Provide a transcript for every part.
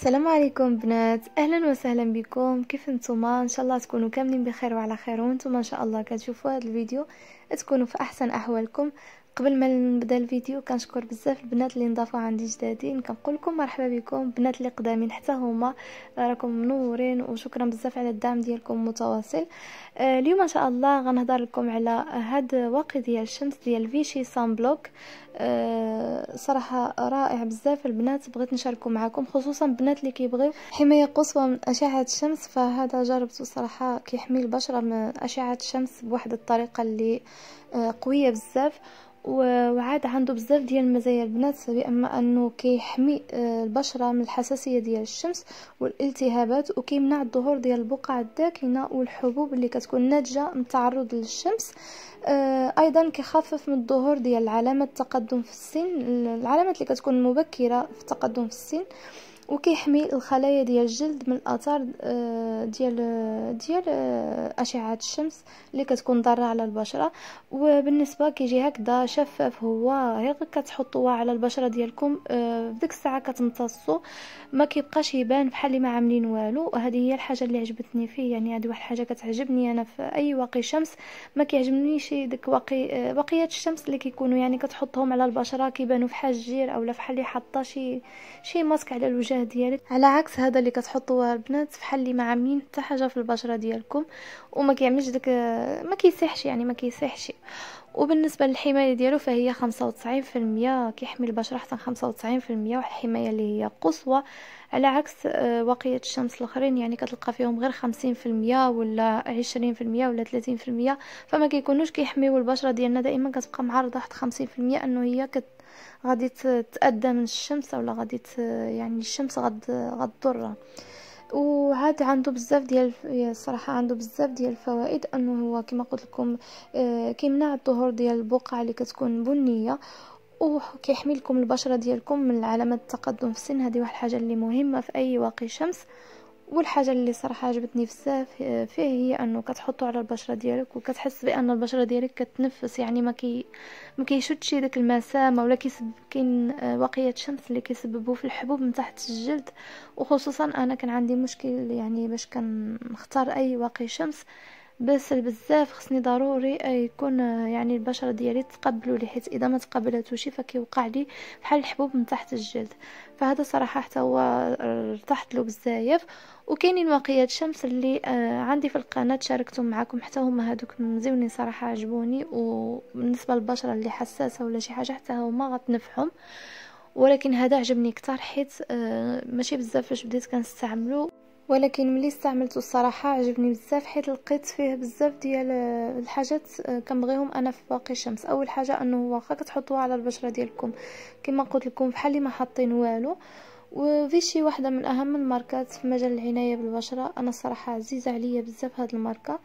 السلام عليكم بنات اهلا وسهلا بكم كيف نتوما ان شاء الله تكونوا كاملين بخير وعلى خير وانتم ان شاء الله كتشوفوا هذا الفيديو تكونوا في احسن احوالكم قبل ما نبدا الفيديو كنشكر بزاف البنات اللي نضافوا عندي جدادين كنقول لكم مرحبا بكم بنات اللي قدامين حتى هما راكم منورين وشكرا بزاف على الدعم ديالكم المتواصل آه، اليوم ان شاء الله غنهضر لكم على هاد واقي ديال الشمس ديال فيشي سان بلوك صراحه رائع بزاف البنات بغيت نشاركو معكم خصوصا البنات اللي كيبغيو حمايه قصوى من اشعه الشمس فهذا جربته صراحه كيحمي البشره من اشعه الشمس بواحد الطريقه اللي قوية بزاف وعاد عنده بزاف ديال المزايا البنات بأما أنه كيحمي آه، البشرة من الحساسية ديال الشمس والالتهابات وكيمنع الظهور ديال البقع الداكنة والحبوب اللي كتكون ناتجة من التعرض للشمس آه، ايضا كيخفف من الظهور ديال علامه التقدم في السن العلامات اللي كتكون مبكره في التقدم في السن وكيحمي الخلايا ديال الجلد من الاثار آه، ديال ديال آه، اشعه الشمس اللي كتكون ضاره على البشره وبالنسبه كيجي هكذا شفاف هو غير كتحطوه على البشره ديالكم بديك الساعه كتمتصو ما كيبقاش يبان بحال اللي ما عاملين والو وهذه هي الحاجه اللي عجبتني فيه يعني هذه واحد الحاجه كتعجبني انا في اي واقي شمس ما كيعجبنيش ماشي ديك بقي بقيات آه، الشمس اللي كيكونوا يعني كتحطهم على البشره كيبانوا فحال الجير اولا فحال اللي حاطه شي شي ماسك على الوجه ديالك على عكس هذا اللي كتحطوه البنات فحال اللي ما عاملين حتى حاجه في البشره ديالكم وما كيعملش داك آه، ما كيسيحش يعني ما كيسيحش وبالنسبه للحمايه ديالو فهي 95% كيحمي البشره حتى 95% واحد الحمايه اللي هي قصوى على عكس آه، واقيه الشمس الاخرين يعني كتلقى فيهم غير 50% ولا 20% ولا 30% فما كيكونوش كيحميو البشره ديالنا دائما كتبقى معرضه حتى 50% انه هي كت غادي تتأدى من الشمس ولا غادي يعني الشمس غد غتضرها وهذا عنده بزاف ديال الصراحه عنده بزاف ديال الفوائد انه هو كما قلت لكم آه، كيمنع الظهور ديال البقع اللي كتكون بنيه وكيحمي لكم البشره ديالكم من علامات التقدم في السن هذه واحد الحاجه اللي مهمه في اي واقي شمس والحاجه اللي صراحه عجبتني بزاف آه، فيه هي انه كتحطو على البشره ديالك وكتحس بان البشره ديالك كتنفس يعني ما كي ما كيشدش داك المسامه ولا كيسبب كاين آه، واقيه شمس اللي كيسببوا في الحبوب من تحت الجلد وخصوصا انا كان عندي مشكل يعني باش كنختار اي واقي شمس باسل بزاف خصني ضروري يكون يعني البشره ديالي تقبلوا لي حيت اذا ما تقبلتوش فكيوقع لي بحال الحبوب من تحت الجلد فهذا صراحه حتى هو ارتحت له بزاف وكاينين واقيات شمس اللي آه، عندي في القناه شاركتهم معكم حتى هما هذوك مزيونين صراحه عجبوني وبالنسبه للبشره اللي حساسه ولا شي حاجه حتى هما غتنفعهم ولكن هذا عجبني كتر حيت آه، ماشي بزاف فاش بديت كنستعملو ولكن ملي استعملته الصراحه عجبني بزاف حيت لقيت فيه بزاف ديال آه، الحاجات آه، كنبغيهم انا في باقي الشمس اول حاجه انه واخا كتحطوها على البشره ديالكم كما قلت لكم بحال اللي ما حاطين والو وفيشي واحده من اهم الماركات في مجال العنايه بالبشره انا الصراحه عزيزه عليا بزاف هاد الماركه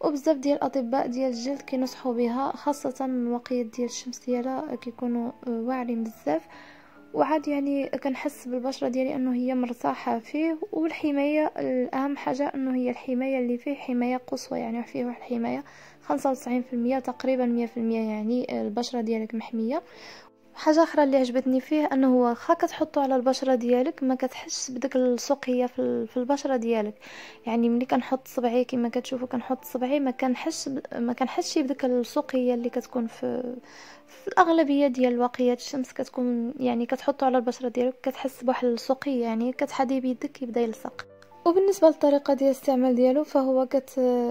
وبزاف ديال الاطباء ديال الجلد كينصحوا بها خاصه الوقيات ديال الشمس ديالها آه، كيكونوا واعرين بزاف وعاد يعني كنحس بالبشره ديالي انه هي مرتاحه فيه والحمايه الاهم حاجه انه هي الحمايه اللي فيه حمايه قصوى يعني فيه واحد الحمايه 95% تقريبا 100% يعني البشره ديالك محميه حاجه اخرى اللي عجبتني فيه انه واخا كتحطو على البشره ديالك ما كتحس بدك السقيه في, في البشره ديالك يعني ملي كنحط صبعي كما كتشوفوا كنحط صبعي ما كنحسش ما كنحسش بدك السقيه اللي كتكون في في الاغلبيه ديال الوقيات الشمس كتكون يعني كتحطو على البشره ديالك كتحس بواحد السقيه يعني كتحدي بيدك يبدا يلصق وبالنسبه للطريقه ديال الاستعمال ديالو فهو كت...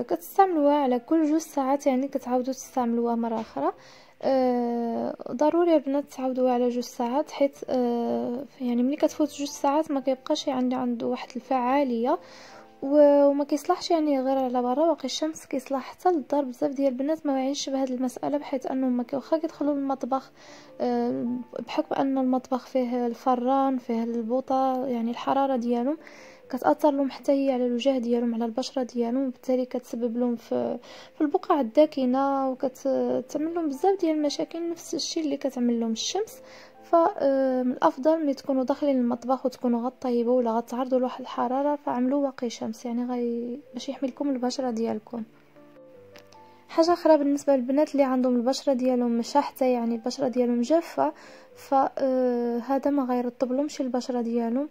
كتستعملوها على كل جوج ساعات يعني كتعاودوا تستعملوها مره اخرى آه ضروري البنات تعودوا على جوج ساعات حيت آه يعني ملي كتفوت جوج ساعات ما كيبقاش يعني عنده واحد الفعاليه وما كيصلحش يعني غير على برا واقي الشمس كيصلح حتى للدار بزاف ديال البنات ما واعيينش بهذه المساله بحيث انهم واخا كيدخلوا للمطبخ آه، بحكم ان المطبخ فيه الفران فيه البوطه يعني الحراره ديالهم كتاثر لهم حتى هي على الوجه ديالهم على البشره ديالهم وبالتالي كتسبب لهم في, في البقع الداكنه وكتعمل لهم بزاف ديال المشاكل نفس الشيء اللي كتعمل لهم الشمس فمن آه، الافضل ملي تكونوا داخلين المطبخ وتكونوا غطيبه ولا غتعرضوا لواحد الحراره فعملوا واقي شمس يعني غي باش يحميكم البشره ديالكم حاجه اخرى بالنسبه للبنات اللي عندهم البشره ديالهم مشحته يعني البشره ديالهم جافه فهذا آه، ما غير لهمش البشره ديالهم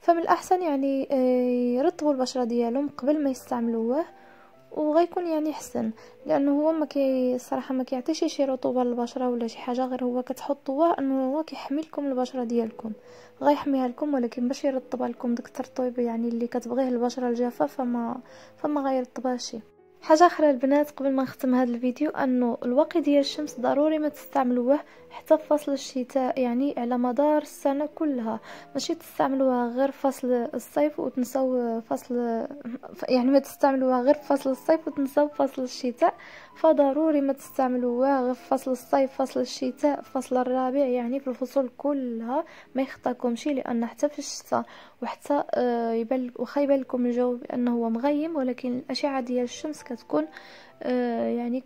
فمن الاحسن يعني آه، يرطبوا البشره ديالهم قبل ما يستعملوه وغيكون يعني حسن لانه هو ما كي الصراحه ما كيعطيش شي رطوبه للبشره ولا شي حاجه غير هو كتحطوه انه هو كيحمي لكم البشره ديالكم غيحميها لكم ولكن باش يرطبها لكم داك الترطيب يعني اللي كتبغيه البشره الجافه فما فما غيرطبها شي حاجه اخرى البنات قبل ما نختم هذا الفيديو انه الواقي ديال الشمس ضروري ما تستعملوه حتى في فصل الشتاء يعني على مدار السنه كلها ماشي تستعملوها غير فصل الصيف وتنساو فصل يعني ما تستعملوها غير فصل الصيف وتنساو فصل الشتاء فضروري ما تستعملوها غير في فصل الصيف فصل الشتاء فصل الربيع يعني في الفصول كلها ما شي لان حتى في الشتاء وحتى آه، يبان وخا يبان لكم الجو بانه هو مغيم ولكن الاشعه ديال الشمس كتكون آه، يعني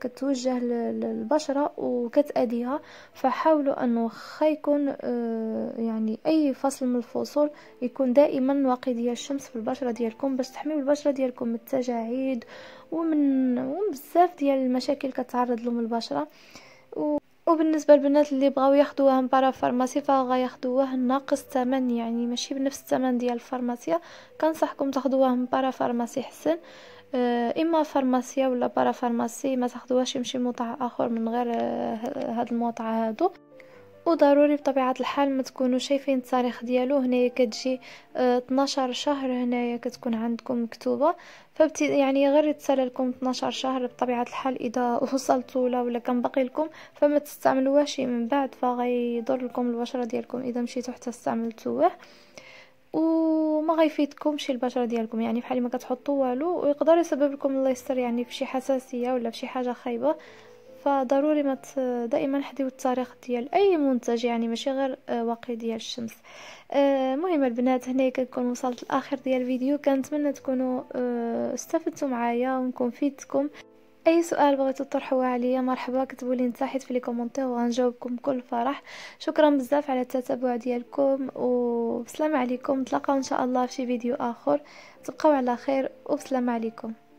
كتوجه للبشرة وكتأديها فحاولوا أنه خا يكون آه، يعني أي فصل من الفصول يكون دائما واقي ديال الشمس في البشرة ديالكم باش تحميو البشرة ديالكم من التجاعيد ومن بزاف ديال المشاكل كتعرض لهم البشرة و وبالنسبه للبنات اللي بغاو ياخذوها من برا فارماسي ياخذوها ناقص الثمن يعني ماشي بنفس الثمن ديال الفارماسيه كنصحكم تاخذوها من برا فارماسي حسن آه، اما فارماسيا ولا بارا فارماسي ما تاخذوهاش يمشي موطع اخر من غير آه، هاد الموطع هادو وضروري بطبيعه الحال ما تكونوا شايفين التاريخ ديالو هنايا كتجي 12 آه، شهر هنايا كتكون عندكم مكتوبه فبت يعني غير يتسال لكم 12 شهر بطبيعه الحال اذا وصلتوا لا ولا كان باقي لكم فما تستعملوهاش من بعد فغيضر لكم البشره ديالكم اذا مشيتو حتى استعملتوه و ما غيفيدكمش البشره ديالكم يعني بحال ما كتحطوا والو ويقدر يسبب لكم الله يستر يعني فشي حساسيه ولا فشي حاجه خايبه فضروري ما دائما حديو التاريخ ديال اي منتج يعني ماشي غير آه، واقي ديال الشمس المهم آه، البنات هنا كنكون وصلت لاخر ديال الفيديو كنتمنى تكونوا آه، استفدتوا معايا ونكون فيدتكم اي سؤال بغيتو تطرحوه عليا مرحبا كتبولي لي تحت في لي كومونتير وغنجاوبكم بكل فرح شكرا بزاف على التتبع ديالكم وبسلام عليكم نتلاقاو ان شاء الله في شي فيديو اخر تبقاو على خير وبسلام عليكم